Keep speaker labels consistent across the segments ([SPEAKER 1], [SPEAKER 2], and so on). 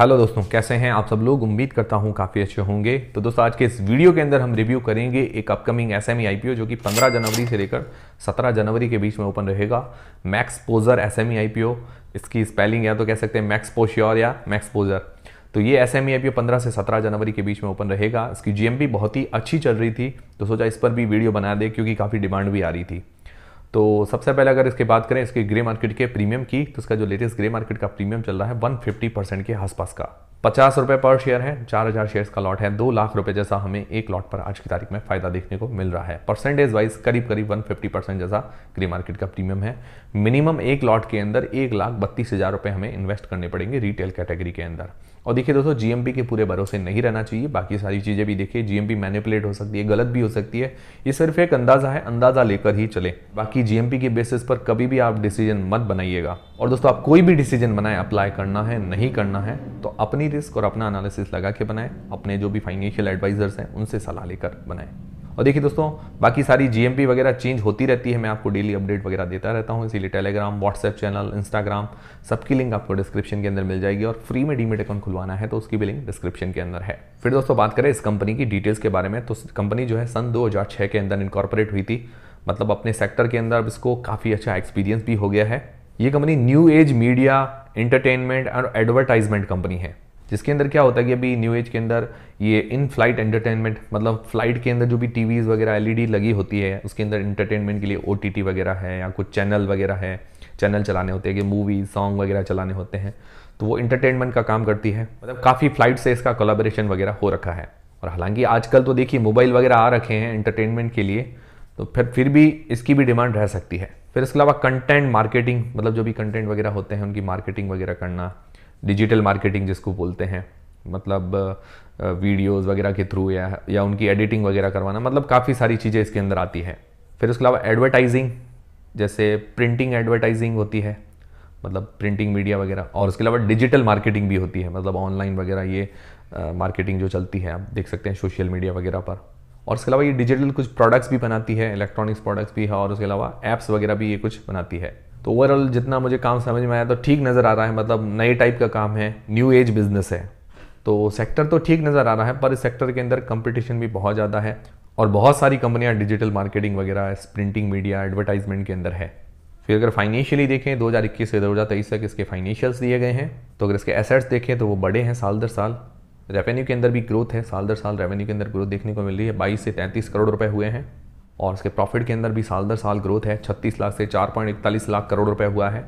[SPEAKER 1] hello दोस्तों कैसे हैं आप सब लोग उम्मीद करता हूं काफ़ी अच्छे होंगे तो दोस्तों आज के इस वीडियो के अंदर हम रिव्यू करेंगे एक अपकमिंग एस एम जो कि 15 जनवरी से लेकर 17 जनवरी के बीच में ओपन रहेगा मैक्स पोजर एस एम इसकी स्पेलिंग या तो कह सकते हैं मैक्स पोश्योर या मैक्स पोजर तो ये एस एम e पंद्रह से सत्रह जनवरी के बीच में ओपन रहेगा इसकी जी बहुत ही अच्छी चल रही थी तो सोचा इस पर भी वीडियो बना दे क्योंकि काफ़ी डिमांड भी आ रही थी तो सबसे पहले अगर इसकी बात करें इसके ग्रे मार्केट के प्रीमियम की तो इसका जो लेटेस्ट ग्रे मार्केट का प्रीमियम चल रहा है 150 परसेंट के आसपास का पचास रुपए पर शेयर है चार हज़ार शेयर का लॉट है दो लाख रुपए जैसा हमें एक लॉट पर आज की तारीख में फायदा देखने को मिल रहा है परसेंटेज वाइज करीब करीब वन फिफ्टी परसेंट जैसा ग्रे मार्केट का प्रीमियम है मिनिमम एक लॉट के अंदर एक लाख बत्तीस हज़ार रुपए हमें इन्वेस्ट करने पड़ेंगे रिटेल कैटेगरी के अंदर और देखिए दोस्तों जीएमपी के पूरे भरोसे नहीं रहना चाहिए बाकी सारी चीज़ें भी देखिए जीएमपी मैनिपुलेट हो सकती है गलत भी हो सकती है ये सिर्फ एक अंदाज़ा है अंदाज़ा लेकर ही चले बाकी जीएमपी के बेसिस पर कभी भी आप डिसीजन मत बनाइएगा और दोस्तों आप कोई भी डिसीजन बनाए अप्लाई करना है नहीं करना है तो अपनी रिस्क और अपना एनालिसिस लगा के बनाए अपने जो भी फाइनेंशियल एडवाइजर्स हैं उनसे सलाह लेकर बनाए और देखिए दोस्तों बाकी सारी जी वगैरह चेंज होती रहती है मैं आपको डेली अपडेट वगैरह देता रहता हूँ इसीलिए टेलीग्राम व्हाट्सएप चैनल इंस्टाग्राम सबकी लिंक आपको डिस्क्रिप्शन के अंदर मिल जाएगी और फ्री में डीमेट अकाउंट खुलवाना है तो उसकी भी लिंक डिस्क्रिप्शन के अंदर है फिर दोस्तों बात करें इस कंपनी की डिटेल्स के बारे में तो कंपनी जो है सन दो के अंदर इनकॉर्पोरेट हुई थी मतलब अपने सेक्टर के अंदर अब इसको काफ़ी अच्छा एक्सपीरियंस भी हो गया है ये company new age media entertainment और एडवर्टाइजमेंट कंपनी है जिसके अंदर क्या होता है कि अभी न्यू एज के अंदर ये इन फ्लाइट एंटरटेनमेंट मतलब फ्लाइट के अंदर जो भी टीवीज़ वगैरह एलईडी लगी होती है उसके अंदर एंटरटेनमेंट के लिए ओ वगैरह है या कुछ चैनल वगैरह है चैनल चलाने होते हैं कि मूवी सॉन्ग वगैरह चलाने होते हैं तो वो इंटरटेनमेंट का काम करती है मतलब काफ़ी फ्लाइट से इसका कोलाबोरेशन वगैरह हो रखा है और हालांकि आजकल तो देखिए मोबाइल वगैरह आ रखे हैं इंटरटेनमेंट के लिए तो फिर फिर भी इसकी भी डिमांड रह सकती है फिर इसके अलावा कंटेंट मार्केटिंग मतलब जो भी कंटेंट वगैरह होते हैं उनकी मार्केटिंग वगैरह करना डिजिटल मार्केटिंग जिसको बोलते हैं मतलब वीडियोस वगैरह के थ्रू या या उनकी एडिटिंग वगैरह करवाना मतलब काफ़ी सारी चीज़ें इसके अंदर आती है फिर उसके अलावा एडवर्टाइजिंग जैसे प्रिंटिंग एडवर्टाइजिंग होती है मतलब प्रिंटिंग मीडिया वगैरह और उसके अलावा डिजिटल मार्केटिंग भी होती है मतलब ऑनलाइन वगैरह ये मार्केटिंग जो चलती है आप देख सकते हैं सोशल मीडिया वगैरह पर और उसके अलावा ये डिजिटल कुछ प्रोडक्ट्स भी बनाती है इलेक्ट्रॉनिक्स प्रोडक्ट्स भी है और उसके अलावा ऐप्स वगैरह भी ये कुछ बनाती है तो ओवरऑल जितना मुझे काम समझ में आया तो ठीक नज़र आ रहा है मतलब नए टाइप का काम है न्यू एज बिजनेस है तो सेक्टर तो ठीक नज़र आ रहा है पर इस सेक्टर के अंदर कंपटीशन भी बहुत ज़्यादा है और बहुत सारी कंपनियां डिजिटल मार्केटिंग वगैरह प्रिंटिंग मीडिया एडवर्टाइजमेंट के अंदर है फिर अगर फाइनेंशियली देखें इक्कीस से तेईस तक इसके फाइनेंशियल्स दिए गए हैं तो अगर इसके एसेट्स देखें तो वो बड़े हैं साल दर साल रेवेन्यू के अंदर भी ग्रोथ है साल दर साल रेवेन्यू के अंदर ग्रोथ देखने को मिल रही है बाईस से तैंतीस करोड़ रुपए हुए हैं और इसके प्रॉफिट के अंदर भी साल दर साल ग्रोथ है छत्तीस लाख से चार पॉइंट इकतालीस लाख करोड़ रुपए हुआ है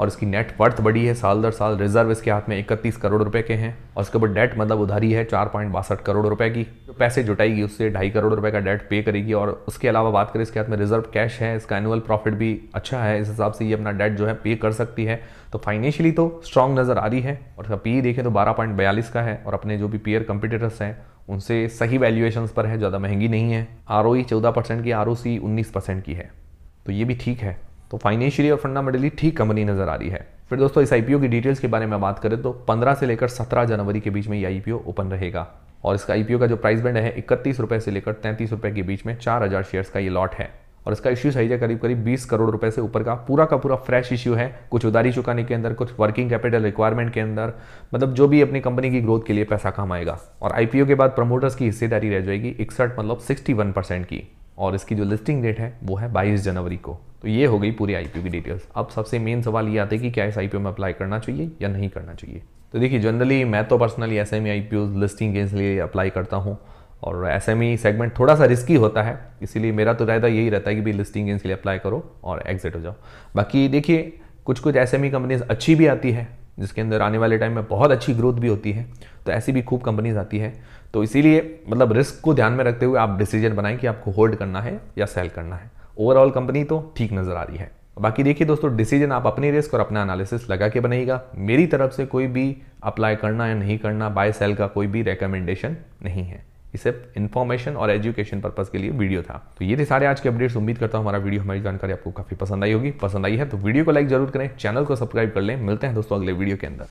[SPEAKER 1] और इसकी नेट वर्थ बढ़ी है साल दर साल रिजर्व इसके हाथ में इकतीस करोड़ रुपए के हैं और उसके ऊपर डेट मतलब उधारी है चार पॉइंट बासठ करोड़ रुपए की जो पैसे जुटाएगी उससे ढाई करोड़ रुपए का डेट पे करेगी और उसके अलावा बात करें इसके हाथ में रिजर्व कैश है इसका एनुअल प्रॉफिट भी अच्छा है इस हिसाब से ये अपना डेट जो है पे कर सकती है तो फाइनेंशियली तो स्ट्रांग नज़र आ रही है और इसका पी e देखें तो बारह का है और अपने जो भी पेयर कंपिटेटर्स हैं उनसे सही वैल्यूएशन पर है ज़्यादा महंगी नहीं है आर ओ e चौदह परसेंट की आर ओ सी उन्नीस परसेंट की है तो ये भी ठीक है तो फाइनेंशियली और फंडामेंटली ठीक कंपनी नज़र आ रही है फिर दोस्तों इस आई की डिटेल्स के बारे में बात करें तो 15 से लेकर 17 जनवरी के बीच में ये आई ओपन रहेगा और इसका आई का जो प्राइस बैंड है इकतीस रुपये से लेकर तैंतीस रुपये के बीच में चार हज़ार शेयर्स का ये लॉट है और इसका इश्यू साइज है करीब करीब बीस करोड़ रुपए से ऊपर का पूरा का पूरा फ्रेश इश्यू है कुछ उधारी चुकाने के अंदर कुछ वर्किंग कैपिटल रिक्वायरमेंट के अंदर मतलब जो भी अपनी कंपनी की ग्रोथ के लिए पैसा कमाएगा और आईपीओ के बाद प्रमोटर्स की हिस्सेदारी रह जाएगी इकसठ मतलब सिक्सटी परसेंट की और इसकी जो लिस्टिंग डेट है वो है बाईस जनवरी को तो ये हो गई पूरी आईपीओ की डिटेल्स अब सबसे मेन सवाल ये आता है कि क्या इस आईपीओ में अप्लाई करना चाहिए या नहीं करना चाहिए तो देखिए जनरली मैं तो पर्सनली ऐसे में लिस्टिंग के लिए अप्लाई करता हूँ और एस सेगमेंट e थोड़ा सा रिस्की होता है इसीलिए मेरा तो रायदा यही रहता है कि भी लिस्टिंग गेंस के लिए अप्लाई करो और एग्जिट हो जाओ बाकी देखिए कुछ कुछ एस कंपनीज अच्छी भी आती है जिसके अंदर आने वाले टाइम में बहुत अच्छी ग्रोथ भी होती है तो ऐसी भी खूब कंपनीज आती है तो इसीलिए मतलब रिस्क को ध्यान में रखते हुए आप डिसीजन बनाएं कि आपको होल्ड करना है या सेल करना है ओवरऑल कंपनी तो ठीक नज़र आ रही है बाकी देखिए दोस्तों डिसीजन आप अपनी रिस्क और अपना एनालिसिस लगा के बनाएगा मेरी तरफ से कोई भी अप्लाई करना या नहीं करना बाय सेल का कोई भी रिकमेंडेशन नहीं है ये सिर्फ इन्फॉर्मेशन और एजुकेशन पर्पज़ के लिए वीडियो था तो ये थे सारे आज के अपडेट्स उम्मीद करता हूँ हमारा वीडियो हमारी जानकारी आपको काफ़ी पसंद आई होगी पसंद आई है तो वीडियो को लाइक जरूर करें चैनल को सब्सक्राइब कर लें मिलते हैं दोस्तों अगले वीडियो के अंदर